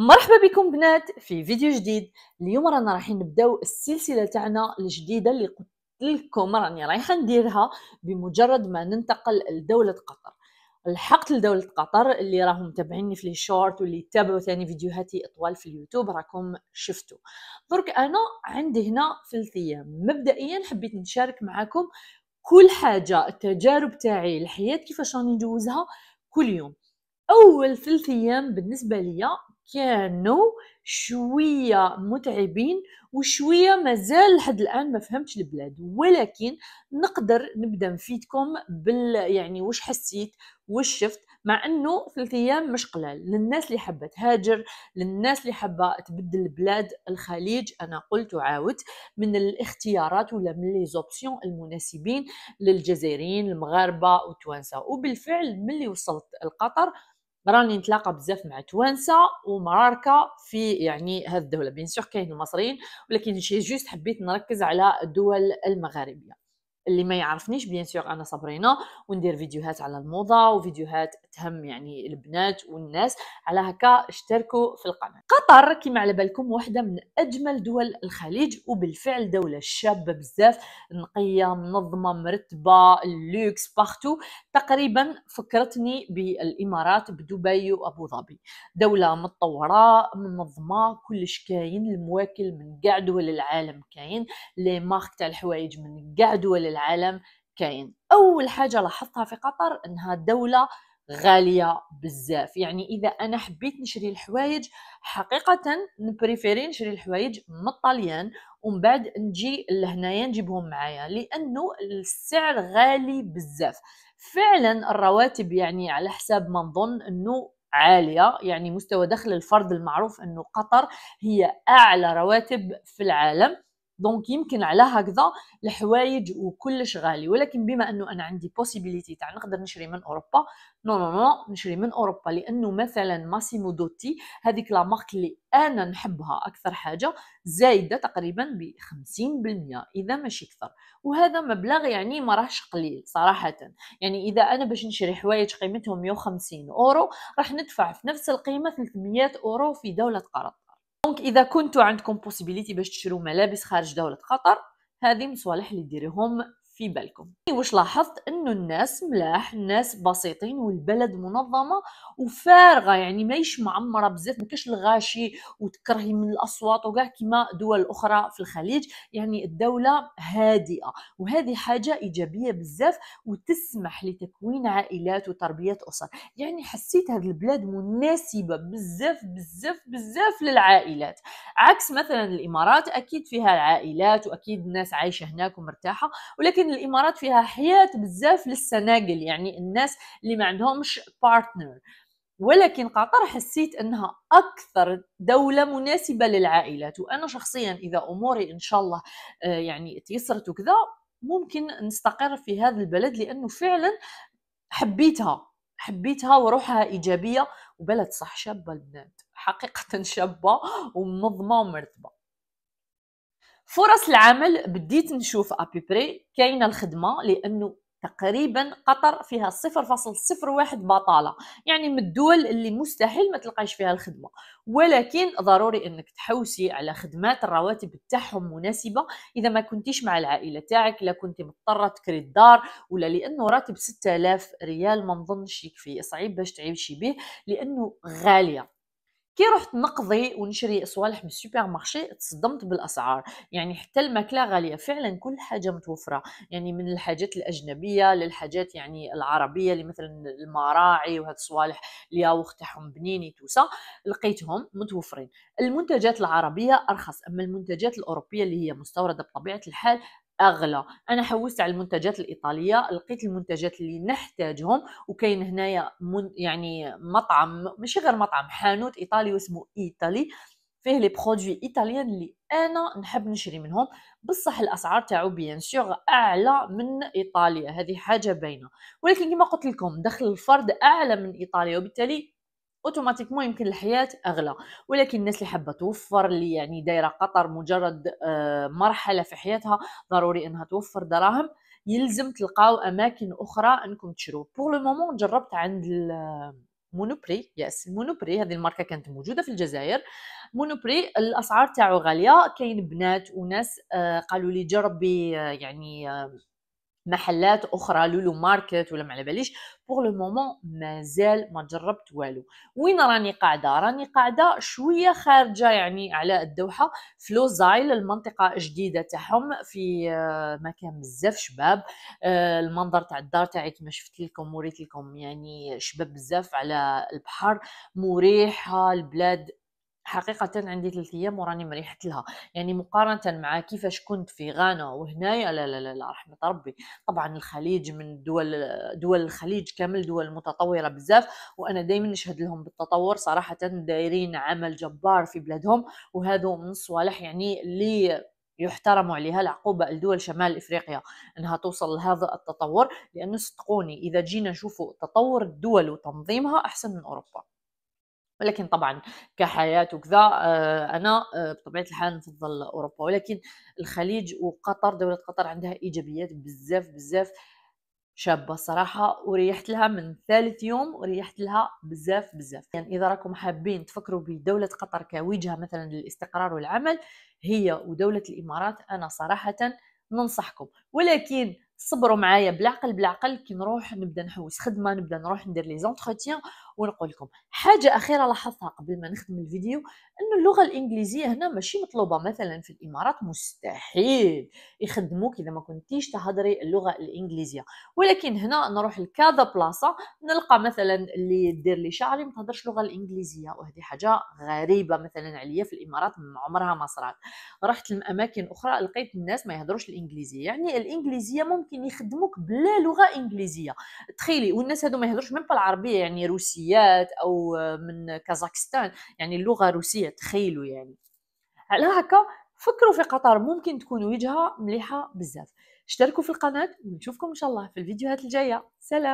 مرحبا بكم بنات في فيديو جديد اليوم رانا رايحين نبداو السلسله تاعنا الجديده اللي قلت لكم راني رايحه نديرها بمجرد ما ننتقل لدوله قطر لحقت لدولة قطر اللي راهم متابعيني في لي شورت واللي تابعوا ثاني فيديوهاتي اطوال في اليوتيوب راكم شفتوا درك انا عندي هنا ثلاث ايام مبدئيا حبيت نشارك معاكم كل حاجه التجارب تاعي الحياه كيفاش راني ندوزها كل يوم اول ثلاث ايام بالنسبه ليا كانوا شويه متعبين وشويه مازال لحد الان ما فهمتش البلاد ولكن نقدر نبدا نفيدكم بال يعني واش حسيت وش شفت مع انه ثلاث ايام مش قلال للناس اللي حابه تهاجر للناس اللي حابه تبدل البلاد الخليج انا قلت وعاودت من الاختيارات ولا من لي زوبسيون المناسبين للجزائريين المغاربه والتوانسه وبالفعل ملي وصلت لقطر راني نتلاقى بزاف مع توانسه ومراركه في يعني هذه الدوله بيان سور كاين المصريين ولكن شي جوست حبيت نركز على الدول المغاربيه اللي ما يعرفنيش بيان سور انا صابرينا وندير فيديوهات على الموضه وفيديوهات تهم يعني البنات والناس على هكا اشتركوا في القناه قطر كما على بالكم واحده من اجمل دول الخليج وبالفعل دوله شابه بزاف نقيه منظمه مرتبه اللوكس بارتو تقريبا فكرتني بالامارات بدبي وابو ظبي دوله متطوره منظمه كلش كاين المواكل من كاع دول العالم كاين لي مارك تاع الحوايج من كاع دول العالم كاين اول حاجه لاحظتها في قطر انها دوله غاليه بزاف يعني اذا انا حبيت نشري الحوايج حقيقه نبريفيري نشري الحوايج من الطليان ومن بعد نجي لهنايا نجيبهم معايا لانه السعر غالي بزاف فعلا الرواتب يعني على حساب ما نظن انه عالية يعني مستوى دخل الفرد المعروف أنه قطر هي أعلى رواتب في العالم دونك يمكن على هكذا الحوايج وكلش غالي ولكن بما انه انا عندي بوسيبيليتي تاع نقدر نشري من اوروبا نو نو نو نشري من اوروبا لانه مثلا ماسيمو دوتي هذيك لا مارك اللي انا نحبها اكثر حاجه زايده تقريبا ب 50% اذا ماشي اكثر وهذا مبلغ يعني ما راهش قليل صراحه يعني اذا انا باش نشري حوايج قيمتهم 150 اورو راح ندفع في نفس القيمه 300 اورو في دوله قرض دونك اذا كنتو عندكم بوسيبيليتي باش تشرو ملابس خارج دوله قطر هذه مصالح اللي ديريهم في بالكم إيه، واش لاحظت انه الناس ملاح الناس بسيطين والبلد منظمه وفارغه يعني ماهيش معمره بزاف ما كاش الغاشي وتكرهي من الاصوات وكاع كيما دول اخرى في الخليج يعني الدوله هادئه وهذه حاجه ايجابيه بزاف وتسمح لتكوين عائلات وتربيه اسر يعني حسيت هذه البلاد مناسبه بزاف بزاف بزاف للعائلات عكس مثلا الامارات اكيد فيها العائلات واكيد الناس عايشه هناك ومرتاحه ولكن الامارات فيها حياه بزاف للسناقل يعني الناس اللي ما عندهمش بارتنر ولكن قطر حسيت انها اكثر دوله مناسبه للعائلات وانا شخصيا اذا اموري ان شاء الله آه، يعني تيسرت وكذا ممكن نستقر في هذا البلد لانه فعلا حبيتها حبيتها وروحها ايجابيه وبلد صح شابه البنات حقيقه شابه ومنظمه ومرتبه فرص العمل بديت نشوف ابيبري كاينه الخدمه لانه تقريبا قطر فيها 0.01 بطاله يعني من الدول اللي مستحيل ما تلقايش فيها الخدمه ولكن ضروري انك تحوسي على خدمات الرواتب تاعهم مناسبه اذا ما كنتيش مع العائله تاعك لا كنتي مضطره تكري الدار ولا لانه راتب 6000 ريال ما نظنش يكفي صعيب باش تعيشي به لانه غاليه كي رحت نقضي ونشري صوالح من السوبر مارشي تصدمت بالاسعار يعني حتى الماكله غاليه فعلا كل حاجه متوفره يعني من الحاجات الاجنبيه للحاجات يعني العربيه اللي مثلا المراعي وهاد الصوالح الياوخ تاعهم بنيني توسا لقيتهم متوفرين المنتجات العربيه ارخص اما المنتجات الاوروبيه اللي هي مستورده بطبيعه الحال اغلى انا حوست على المنتجات الايطاليه لقيت المنتجات اللي نحتاجهم وكاين هنايا يعني مطعم ماشي غير مطعم حانوت ايطالي واسمه ايطالي فيه لي برودوي ايطاليان اللي انا نحب نشري منهم بصح الاسعار تاعو بيان سيغ اعلى من ايطاليا هذه حاجه باينه ولكن كما قلت لكم دخل الفرد اعلى من ايطاليا وبالتالي اوتوماتيكمون يمكن الحياه اغلى ولكن الناس اللي حابه توفر اللي يعني دايره قطر مجرد آه، مرحله في حياتها ضروري انها توفر دراهم يلزم تلقاو اماكن اخرى انكم تشرو بور لو مومون جربت عند مونوبري يس مونوبري هذه الماركه كانت موجوده في الجزائر مونوبري الاسعار تاعو غاليه كاين بنات وناس آه، قالوا لي جربي آه، يعني محلات اخرى لولو ماركت ولا ما على باليش بور لو مومون مازال ما جربت والو وين راني قاعده راني قاعده شويه خارجه يعني على الدوحه في لوزايل المنطقه جديده تاعهم في آه، مكان بزاف شباب آه، المنظر تاع الدار تاعي كما شفت لكم وريت لكم يعني شباب بزاف على البحر مريحه البلاد حقيقة عندي ثلاث أيام وراني مريحت لها يعني مقارنة مع كيفاش كنت في غانا وهنايا لا لا لا, لا رحمة ربي طبعا الخليج من دول دول الخليج كامل دول متطورة بزاف وأنا دائما نشهد لهم بالتطور صراحة دايرين عمل جبار في بلادهم وهذا من الصوالح يعني اللي يحترم عليها العقوبة الدول شمال إفريقيا أنها توصل لهذا التطور لأن صدقوني إذا جينا نشوفوا تطور الدول وتنظيمها أحسن من أوروبا ولكن طبعا كحياه وكذا آه، انا آه، بطبيعه الحال نفضل اوروبا ولكن الخليج وقطر دوله قطر عندها ايجابيات بزاف بزاف شابه صراحه وريحت لها من ثالث يوم وريحت لها بزاف بزاف يعني اذا راكم حابين تفكروا بدوله قطر كوجهه مثلا للاستقرار والعمل هي ودوله الامارات انا صراحه ننصحكم ولكن صبروا معايا بالعقل بالعقل كي نروح نبدا نحوس خدمه نبدا نروح ندير لي زونتروتيان ونقول لكم حاجه اخيره لاحظتها قبل ما نخدم الفيديو انه اللغه الانجليزيه هنا ماشي مطلوبه مثلا في الامارات مستحيل يخدموك اذا ما كنتيش تهضري اللغه الانجليزيه ولكن هنا نروح لكذا بلاصه نلقى مثلا اللي يدير لي شعري ما تهضرش اللغه الانجليزيه وهذه حاجه غريبه مثلا عليا في الامارات عمرها ما صرات رحت لاماكن اخرى لقيت الناس ما يهضروش الانجليزيه يعني الانجليزيه ممكن يخدموك بلا لغه انجليزيه تخيلي والناس هادو ما يهضروش من بالعربيه يعني روسيه الروسيات او من كازاخستان يعني اللغه الروسيه تخيلوا يعني على هكا فكروا في قطر ممكن تكون وجهه مليحه بزاف اشتركوا في القناه ونشوفكم ان شاء الله في الفيديوهات الجايه سلام